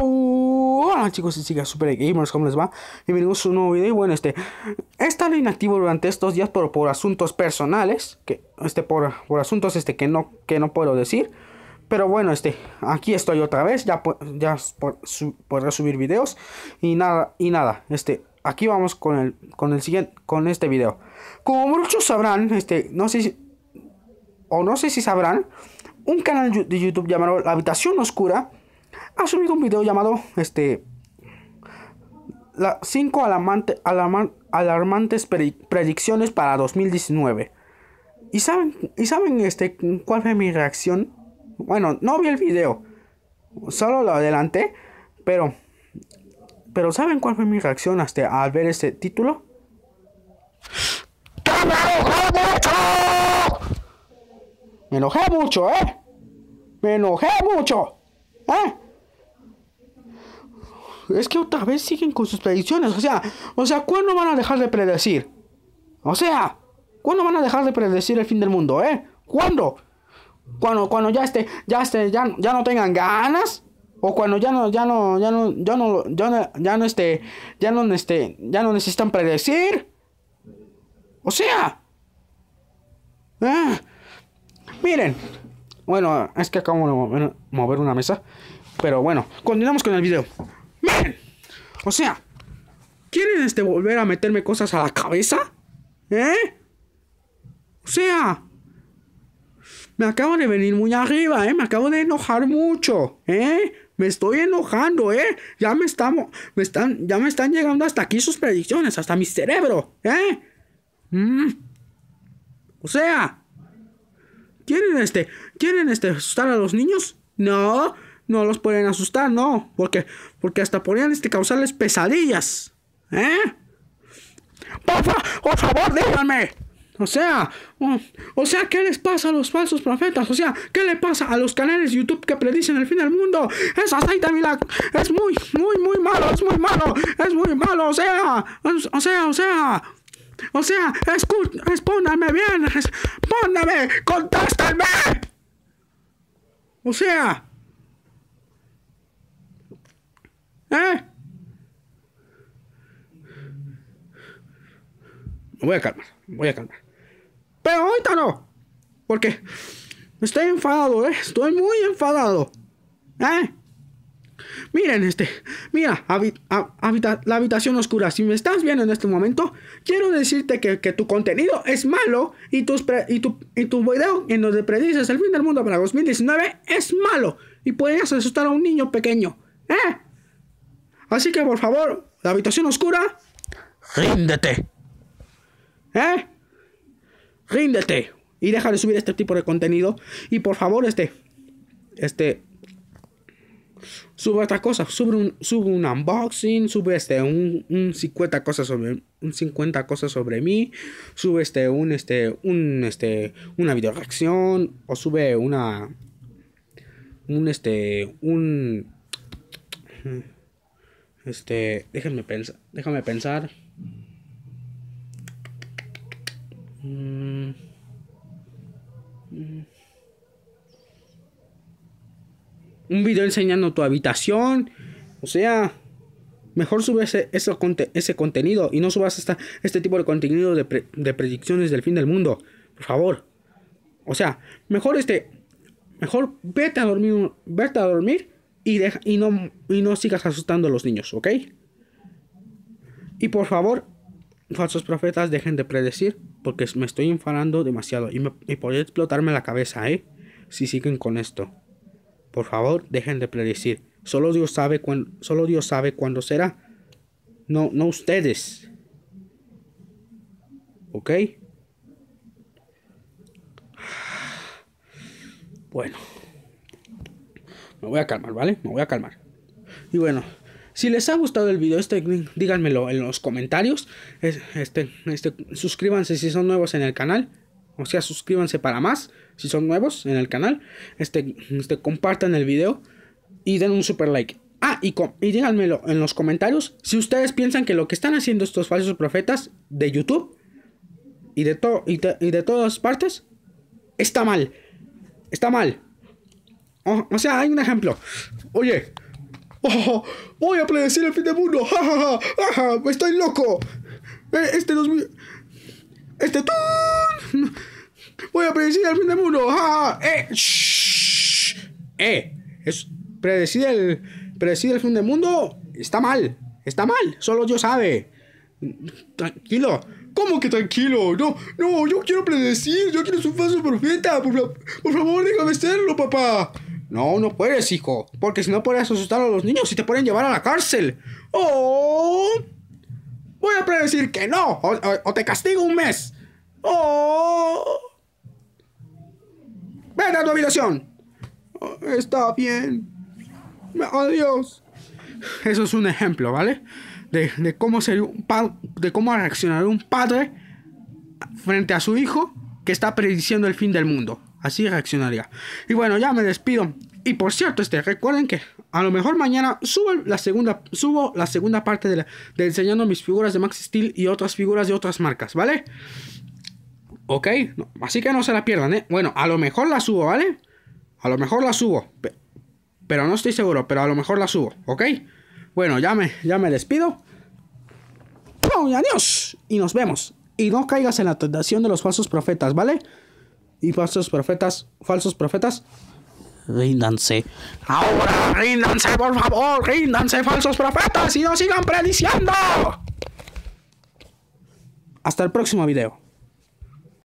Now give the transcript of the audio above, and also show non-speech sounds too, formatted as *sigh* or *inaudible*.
hola chicos y chicas super gamers, ¿cómo les va? Bienvenidos a un nuevo video y bueno, este, he estado inactivo durante estos días por, por asuntos personales, que, este, por, por asuntos, este, que no, que no puedo decir, pero bueno, este, aquí estoy otra vez, ya, ya por, podré subir videos y nada, y nada, este, aquí vamos con el, con el siguiente, con este video. Como muchos sabrán, este, no sé o no sé si sabrán, un canal de YouTube llamado La Habitación Oscura, ha subido un video llamado este 5 alarmantes predicciones para 2019. ¿Y saben, ¿Y saben este cuál fue mi reacción? Bueno, no vi el video. Solo lo adelanté, pero pero ¿saben cuál fue mi reacción hasta este, al ver este título? ¡Que me enojé mucho! Me enojé mucho, ¿eh? Me enojé mucho. ¿Eh? es que otra vez siguen con sus predicciones. O sea, o sea, ¿cuándo van a dejar de predecir? O sea, ¿cuándo van a dejar de predecir el fin del mundo, eh? ¿Cuándo? Cuando, cuando ya esté, ya esté, ya, ya no tengan ganas. O cuando ya no, ya no, ya no, ya no, ya ya ya no esté ya no necesitan predecir. O sea. Ah, miren. Bueno, es que acabo de mover una mesa. Pero bueno, continuamos con el video o sea, ¿quieren este volver a meterme cosas a la cabeza? ¿Eh? O sea, me acabo de venir muy arriba, ¿eh? Me acabo de enojar mucho, ¿eh? Me estoy enojando, ¿eh? Ya me estamos, me están, ya me están llegando hasta aquí sus predicciones, hasta mi cerebro, ¿eh? Mm. O sea, ¿quieren este, quieren este asustar a los niños? No, no los pueden asustar, no, porque, porque hasta podrían este, causarles pesadillas. ¿Eh? por favor, díganme! O sea, o, sea, ¿qué les pasa a los falsos profetas? O sea, ¿qué le pasa a los canales de YouTube que predicen el fin del mundo? Es aceite milagro. Es muy, muy, muy malo. Es muy malo. Es muy malo. O sea, o sea, o sea. O sea, respóndame bien. Respóndame. contéstame. O sea. Ah. Me voy a calmar, me voy a calmar. Pero ahorita no. Porque estoy enfadado, ¿eh? Estoy muy enfadado. Ah. Miren este, mira, la habitación oscura, si me estás viendo en este momento, quiero decirte que, tu contenido es malo y, tus y, tu, y video en donde predices el fin del mundo para 2019 es malo y puedes asustar a un niño pequeño. Ah. Así que por favor, la habitación oscura. Ríndete. ¿Eh? Ríndete. Y deja de subir este tipo de contenido. Y por favor, este. Este. Sube otra cosa. Sube un, sube un unboxing. Sube este. Un, un 50 cosas sobre. Un 50 cosas sobre mí. Sube este. Un este. Un este. Una video reacción. O sube una. Un este. Un. Este, déjame pensar, déjame pensar. Mm. Mm. Un video enseñando tu habitación. O sea, mejor subes e-, ese, ese contenido y no subas esta, este tipo de contenido de, de predicciones del fin del mundo. Por favor. O sea, mejor este. Mejor vete a dormir. Vete a dormir y, y, no, y no sigas asustando a los niños, ¿ok? Y por favor, falsos profetas, dejen de predecir, porque me estoy enfadando demasiado y, podría explotarme la cabeza, ¿eh? Si siguen con esto. Por favor, dejen de predecir. Solo Dios sabe cuándo, solo Dios sabe cuándo será. No, no ustedes. ¿Ok? *sighs* Bueno. Me voy a calmar, ¿vale? Me voy a calmar. Y bueno, si les ha gustado el video, este, díganmelo en los comentarios. Este, este, suscríbanse si son nuevos en el canal. O sea, suscríbanse para más si son nuevos en el canal. Este, este compartan el video y den un super like. Ah, y, díganmelo en los comentarios si ustedes piensan que lo que están haciendo estos falsos profetas de YouTube y de, y de todas partes está mal. Está mal. Oh, o, sea, hay un ejemplo. Oye, oh, voy a predecir el fin del mundo. Ja, estoy loco. E, este 2000... Este... ¡Tú! Voy a predecir el fin del mundo. ¡Ja! ¡Eh! ¡Eh! Es, predecir, el, predecir el fin del mundo está mal. Está mal. Solo yo sabe. Tranquilo. ¿Cómo que tranquilo? No, no, yo quiero predecir. Yo quiero ser un falso profeta. Por, por favor, déjame serlo, papá. No, no puedes, hijo. Porque si no puedes asustar a los niños y te pueden llevar a la cárcel. voy a predecir que no. O, te castigo un mes. Oh, ven a tu habitación. está bien. Adiós. Eso es un ejemplo, ¿vale? De, cómo sería de cómo reaccionar un padre frente a su hijo que está prediciendo el fin del mundo así reaccionaría. Y bueno, ya me despido. Y por cierto, este, recuerden que a lo mejor mañana subo la segunda, subo la segunda parte de, enseñando mis figuras de Max Steel y otras figuras de otras marcas, ¿vale? Ok, así que no se la pierdan, ¿eh? Bueno, a lo mejor la subo, ¿vale? A lo mejor la subo, pero no estoy seguro, pero a lo mejor la subo, ¿ok? Bueno, ya me, ya me despido. ¡Adiós! Y nos vemos. Y no caigas en la tentación de los falsos profetas, ¿vale? y falsos profetas, falsos profetas, ríndanse. Ahora, ríndanse, por favor, ríndanse, falsos profetas, y no sigan prediciendo. Hasta el próximo video.